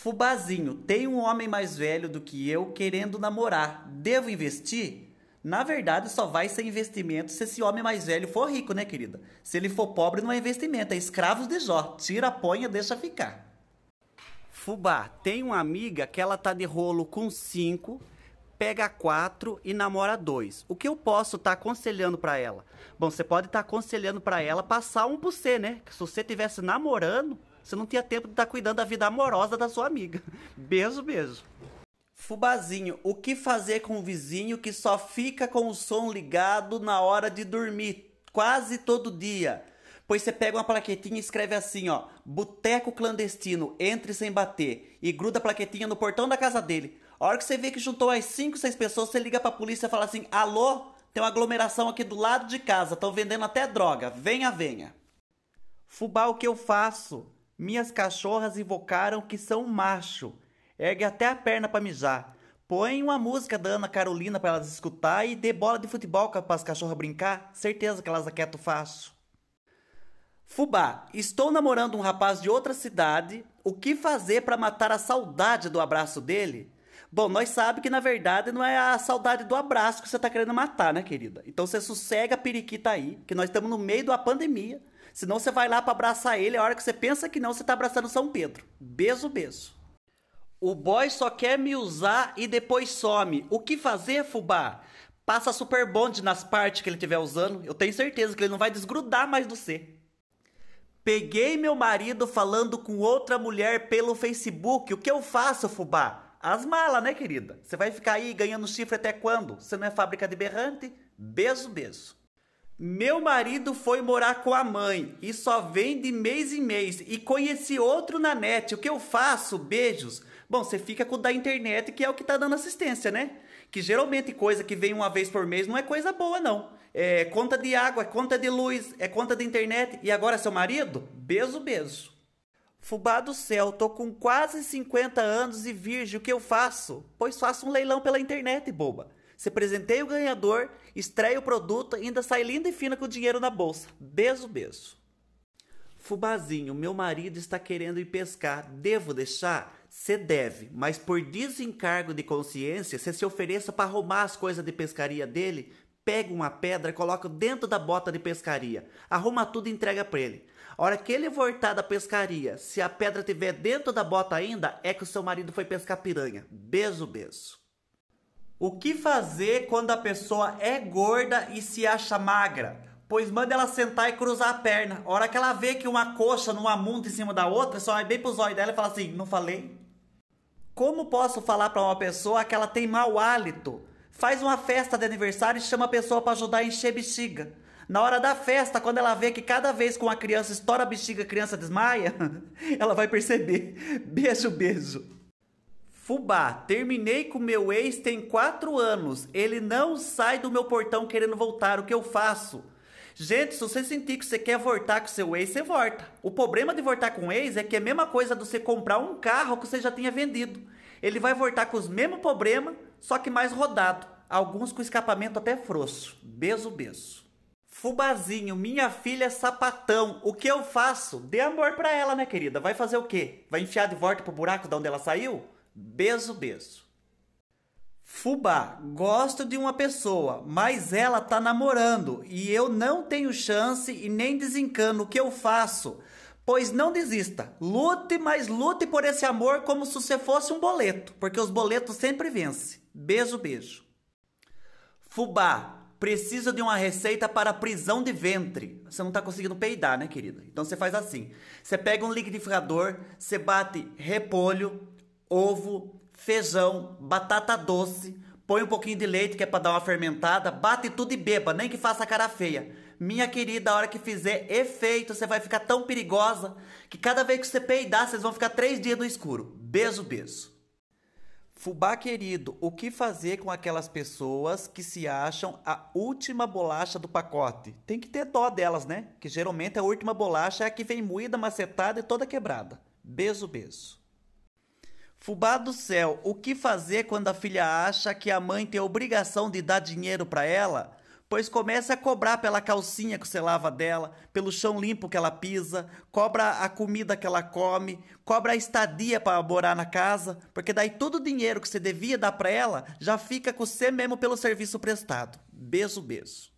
Fubazinho, tem um homem mais velho do que eu querendo namorar. Devo investir? Na verdade, só vai ser investimento se esse homem mais velho for rico, né, querida? Se ele for pobre, não é investimento, é escravos de Jó. Tira, ponha, deixa ficar. Fubá, tem uma amiga que ela tá de rolo com cinco, pega quatro e namora dois. O que eu posso estar tá aconselhando para ela? Bom, você pode estar tá aconselhando para ela passar um pro você, né? se você tivesse namorando, você não tinha tempo de estar cuidando da vida amorosa da sua amiga. Beijo, beijo. Fubazinho, o que fazer com o vizinho que só fica com o som ligado na hora de dormir, quase todo dia? Pois você pega uma plaquetinha e escreve assim, ó: Boteco clandestino, entre sem bater, e gruda a plaquetinha no portão da casa dele. A hora que você vê que juntou as 5, 6 pessoas, você liga pra polícia e fala assim: Alô, tem uma aglomeração aqui do lado de casa, estão vendendo até droga, venha, venha. Fubá, o que eu faço? Minhas cachorras invocaram que são macho. Ergue até a perna para mijar. Põe uma música da Ana Carolina para elas escutar e dê bola de futebol para as cachorras brincar. Certeza que elas quieto fácil. Fubá, estou namorando um rapaz de outra cidade. O que fazer para matar a saudade do abraço dele? Bom, nós sabe que na verdade não é a saudade do abraço que você está querendo matar, né, querida? Então você sossega a periquita aí, que nós estamos no meio da pandemia. Senão você vai lá para abraçar ele, a hora que você pensa que não, você tá abraçando São Pedro. Beijo, beijo. O boy só quer me usar e depois some. O que fazer, fubá? Passa super bonde nas partes que ele estiver usando. Eu tenho certeza que ele não vai desgrudar mais do C. Peguei meu marido falando com outra mulher pelo Facebook. O que eu faço, fubá? As malas, né, querida? Você vai ficar aí ganhando chifre até quando? Você não é fábrica de berrante? Beijo, beijo. Meu marido foi morar com a mãe e só vem de mês em mês e conheci outro na net. O que eu faço? Beijos. Bom, você fica com o da internet, que é o que tá dando assistência, né? Que geralmente coisa que vem uma vez por mês não é coisa boa, não. É conta de água, é conta de luz, é conta de internet. E agora seu marido? Beijo, beijo. Fubá do céu, tô com quase 50 anos e virgem, o que eu faço? Pois faço um leilão pela internet, boba. Você presenteia o ganhador, estreia o produto e ainda sai linda e fina com o dinheiro na bolsa. Beijo, beijo. Fubazinho, meu marido está querendo ir pescar. Devo deixar? Você deve, mas por desencargo de consciência, você se ofereça para arrumar as coisas de pescaria dele, pega uma pedra, coloca dentro da bota de pescaria, arruma tudo e entrega para ele. A hora que ele voltar da pescaria, se a pedra tiver dentro da bota ainda, é que o seu marido foi pescar piranha. Beijo, beijo. O que fazer quando a pessoa é gorda e se acha magra? Pois manda ela sentar e cruzar a perna. A hora que ela vê que uma coxa não amunta em cima da outra, só vai bem pro zóio dela e fala assim: não falei? Como posso falar para uma pessoa que ela tem mau hálito? Faz uma festa de aniversário e chama a pessoa para ajudar a encher bexiga. Na hora da festa, quando ela vê que cada vez que uma criança estoura a bexiga, a criança desmaia, ela vai perceber. Beijo, beijo. Fubá, terminei com meu ex tem quatro anos. Ele não sai do meu portão querendo voltar. O que eu faço? Gente, se você sentir que você quer voltar com seu ex, você volta. O problema de voltar com o ex é que é a mesma coisa de você comprar um carro que você já tinha vendido. Ele vai voltar com os mesmos problemas, só que mais rodado. Alguns com escapamento até frouxo. Beijo, beijo. Fubazinho, minha filha é sapatão. O que eu faço? Dê amor pra ela, né, querida? Vai fazer o quê? Vai enfiar de volta pro buraco de onde ela saiu? Beijo, beijo. Fubá, gosto de uma pessoa, mas ela tá namorando e eu não tenho chance e nem desencano o que eu faço. Pois não desista. Lute, mas lute por esse amor como se você fosse um boleto, porque os boletos sempre vencem. Beijo, beijo. Fubá, preciso de uma receita para prisão de ventre. Você não tá conseguindo peidar, né, querida? Então você faz assim: você pega um liquidificador, você bate repolho, ovo, feijão, batata doce, põe um pouquinho de leite que é para dar uma fermentada, bate tudo e beba, nem que faça cara feia. Minha querida, a hora que fizer efeito, você vai ficar tão perigosa que cada vez que você peidar, vocês vão ficar três dias no escuro. Beijo, beijo. Fubá querido, o que fazer com aquelas pessoas que se acham a última bolacha do pacote? Tem que ter dó delas, né? Que geralmente a última bolacha é a que vem moída, macetada e toda quebrada. Beijo, beijo. Fubá do céu, o que fazer quando a filha acha que a mãe tem a obrigação de dar dinheiro para ela? Pois começa a cobrar pela calcinha que você lava dela, pelo chão limpo que ela pisa, cobra a comida que ela come, cobra a estadia para morar na casa, porque daí todo o dinheiro que você devia dar para ela já fica com você mesmo pelo serviço prestado. Beijo, beijo.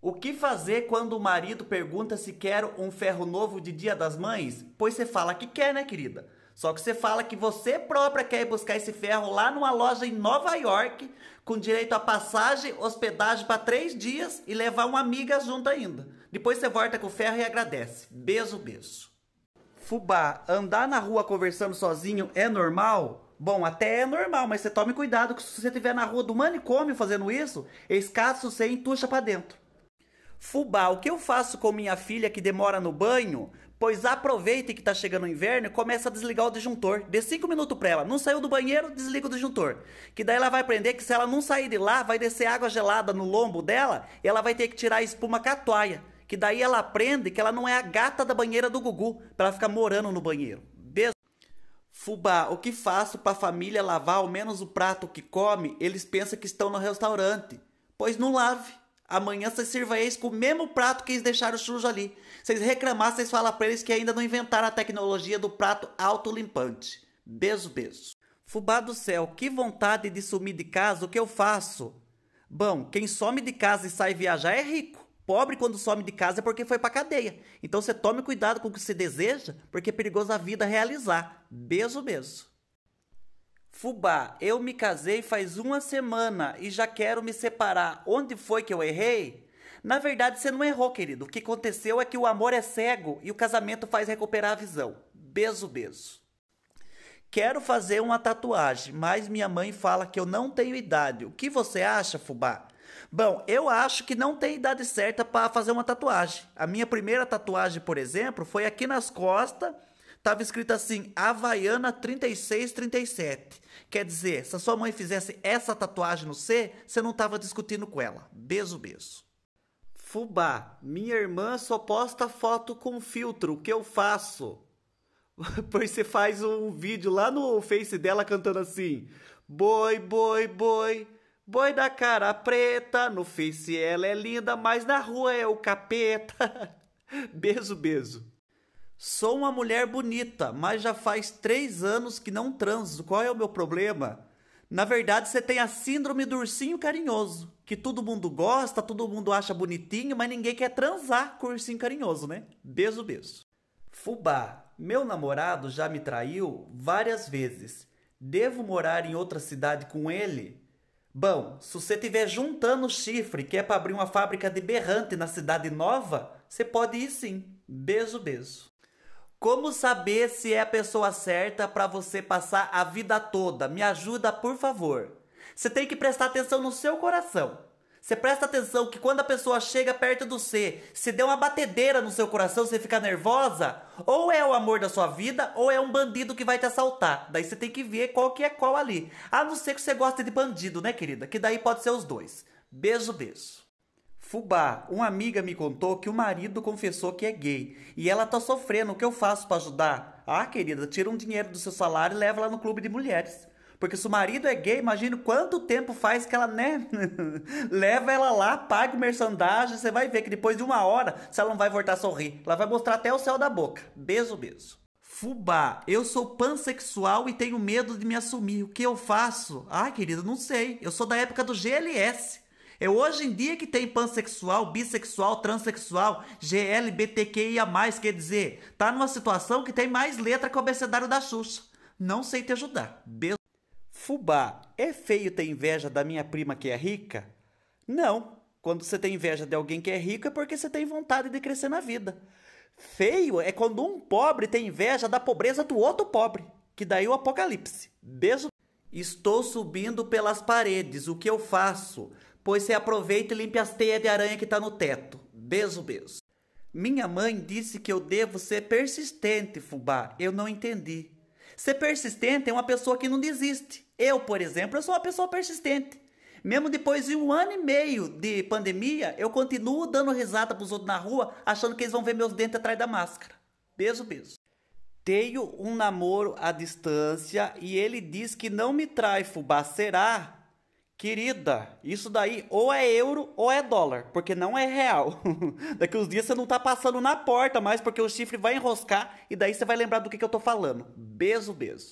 O que fazer quando o marido pergunta se quer um ferro novo de Dia das Mães? Pois você fala que quer, né, querida? Só que você fala que você própria quer ir buscar esse ferro lá numa loja em Nova York, com direito a passagem, hospedagem para três dias e levar uma amiga junto ainda. Depois você volta com o ferro e agradece. Beijo, beijo. Fubá, andar na rua conversando sozinho é normal? Bom, até é normal, mas você tome cuidado que se você estiver na rua do manicômio fazendo isso, é escasso você entuxa para dentro. Fubá, o que eu faço com minha filha que demora no banho pois aproveita que está chegando o inverno e começa a desligar o disjuntor. Dê cinco minutos para ela. Não saiu do banheiro, desliga o disjuntor. Que daí ela vai aprender que se ela não sair de lá, vai descer água gelada no lombo dela e ela vai ter que tirar a espuma com a toalha. Que daí ela aprende que ela não é a gata da banheira do Gugu, para ela ficar morando no banheiro. des Fubá, o que faço para a família lavar ao menos o prato que come? Eles pensam que estão no restaurante. Pois não lave. Amanhã vocês sirvam eles com o mesmo prato que eles deixaram sujo ali. Vocês reclamarem, vocês falam para eles que ainda não inventaram a tecnologia do prato autolimpante. Beijo, beijo. Fubá do céu, que vontade de sumir de casa, o que eu faço? Bom, quem some de casa e sai viajar é rico. Pobre quando some de casa é porque foi pra cadeia. Então você tome cuidado com o que você deseja, porque é perigoso a vida realizar. Beijo, beijo. Fubá, eu me casei faz uma semana e já quero me separar. Onde foi que eu errei? Na verdade, você não errou, querido. O que aconteceu é que o amor é cego e o casamento faz recuperar a visão. Beijo, beijo. Quero fazer uma tatuagem, mas minha mãe fala que eu não tenho idade. O que você acha, Fubá? Bom, eu acho que não tem idade certa para fazer uma tatuagem. A minha primeira tatuagem, por exemplo, foi aqui nas costas Tava escrito assim: Havaiana 3637. Quer dizer, se a sua mãe fizesse essa tatuagem no C, você não tava discutindo com ela. Beijo, beijo. Fubá, minha irmã só posta foto com filtro. O que eu faço? pois você faz um vídeo lá no Face dela cantando assim: Boi, boi, boi, boi da cara preta. No Face ela é linda, mas na rua é o capeta. beijo, beijo. Sou uma mulher bonita, mas já faz três anos que não transo. Qual é o meu problema? Na verdade, você tem a síndrome do ursinho carinhoso, que todo mundo gosta, todo mundo acha bonitinho, mas ninguém quer transar com o ursinho carinhoso, né? Beijo, beijo. Fubá, meu namorado já me traiu várias vezes. Devo morar em outra cidade com ele? Bom, se você estiver juntando chifre que é para abrir uma fábrica de berrante na cidade nova, você pode ir sim. Beijo, beijo. Como saber se é a pessoa certa para você passar a vida toda? Me ajuda, por favor. Você tem que prestar atenção no seu coração. Você presta atenção que quando a pessoa chega perto do você, se der uma batedeira no seu coração, você fica nervosa, ou é o amor da sua vida, ou é um bandido que vai te assaltar. Daí você tem que ver qual que é qual ali. A não ser que você goste de bandido, né, querida? Que daí pode ser os dois. Beijo, beijo. Fubá, uma amiga me contou que o marido confessou que é gay e ela tá sofrendo, o que eu faço para ajudar? Ah, querida, tira um dinheiro do seu salário e leva lá no clube de mulheres. Porque se o marido é gay, imagina quanto tempo faz que ela, né? Leva ela lá, paga o merchandagem, você vai ver que depois de uma hora, se ela não vai voltar a sorrir, ela vai mostrar até o céu da boca. Beijo, beijo. Fubá, eu sou pansexual e tenho medo de me assumir. O que eu faço? Ah, querida, não sei. Eu sou da época do GLS. É hoje em dia que tem pansexual, bissexual, transexual, GLBTQIA+, quer dizer, tá numa situação que tem mais letra que o abecedário da Xuxa. Não sei te ajudar. Beijo. Fubá, é feio ter inveja da minha prima que é rica? Não. Quando você tem inveja de alguém que é rico é porque você tem vontade de crescer na vida. Feio é quando um pobre tem inveja da pobreza do outro pobre, que daí o apocalipse. Beijo. Estou subindo pelas paredes, o que eu faço? pois você aproveita e limpe as teias de aranha que está no teto. Beijo, beijo. Minha mãe disse que eu devo ser persistente, fubá. Eu não entendi. Ser persistente é uma pessoa que não desiste. Eu, por exemplo, eu sou uma pessoa persistente. Mesmo depois de um ano e meio de pandemia, eu continuo dando risada pros outros na rua, achando que eles vão ver meus dentes atrás da máscara. Beijo, beijo. Tenho um namoro à distância e ele diz que não me trai, fubá. Será? Querida, isso daí ou é euro ou é dólar, porque não é real. Daqui uns dias você não tá passando na porta mais, porque o chifre vai enroscar e daí você vai lembrar do que, que eu tô falando. Beijo, beijo.